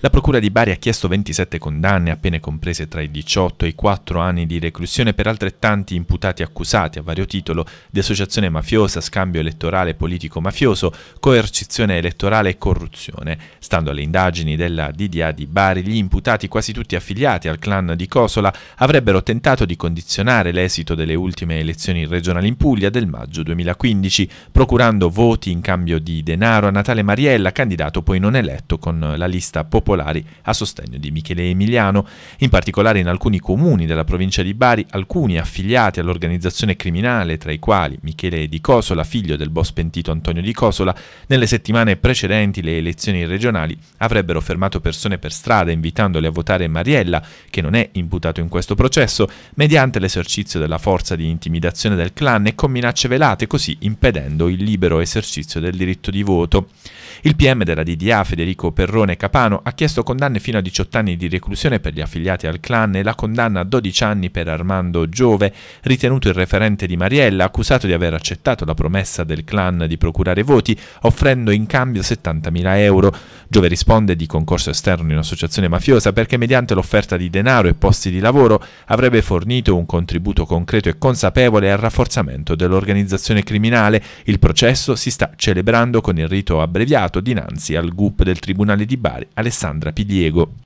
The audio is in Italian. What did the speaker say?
La Procura di Bari ha chiesto 27 condanne, appena comprese tra i 18 e i 4 anni di reclusione per altrettanti imputati accusati a vario titolo di associazione mafiosa, scambio elettorale politico-mafioso, coercizione elettorale e corruzione. Stando alle indagini della DDA di Bari, gli imputati, quasi tutti affiliati al clan di Cosola, avrebbero tentato di condizionare l'esito delle ultime elezioni regionali in Puglia del maggio 2015, procurando voti in cambio di denaro a Natale Mariella, candidato poi non eletto con la lista popolare popolari a sostegno di Michele Emiliano. In particolare in alcuni comuni della provincia di Bari, alcuni affiliati all'organizzazione criminale, tra i quali Michele Di Cosola, figlio del boss pentito Antonio Di Cosola, nelle settimane precedenti le elezioni regionali avrebbero fermato persone per strada invitandole a votare Mariella, che non è imputato in questo processo, mediante l'esercizio della forza di intimidazione del clan e con minacce velate, così impedendo il libero esercizio del diritto di voto. Il PM della DDA Federico Perrone Capano ha chiesto condanne fino a 18 anni di reclusione per gli affiliati al clan e la condanna a 12 anni per Armando Giove, ritenuto il referente di Mariella, accusato di aver accettato la promessa del clan di procurare voti, offrendo in cambio 70.000 euro. Giove risponde di concorso esterno in un'associazione mafiosa perché mediante l'offerta di denaro e posti di lavoro avrebbe fornito un contributo concreto e consapevole al rafforzamento dell'organizzazione criminale. Il processo si sta celebrando con il rito abbreviato dinanzi al GUP del Tribunale di Bari, Alessandro Alessandra Pigliego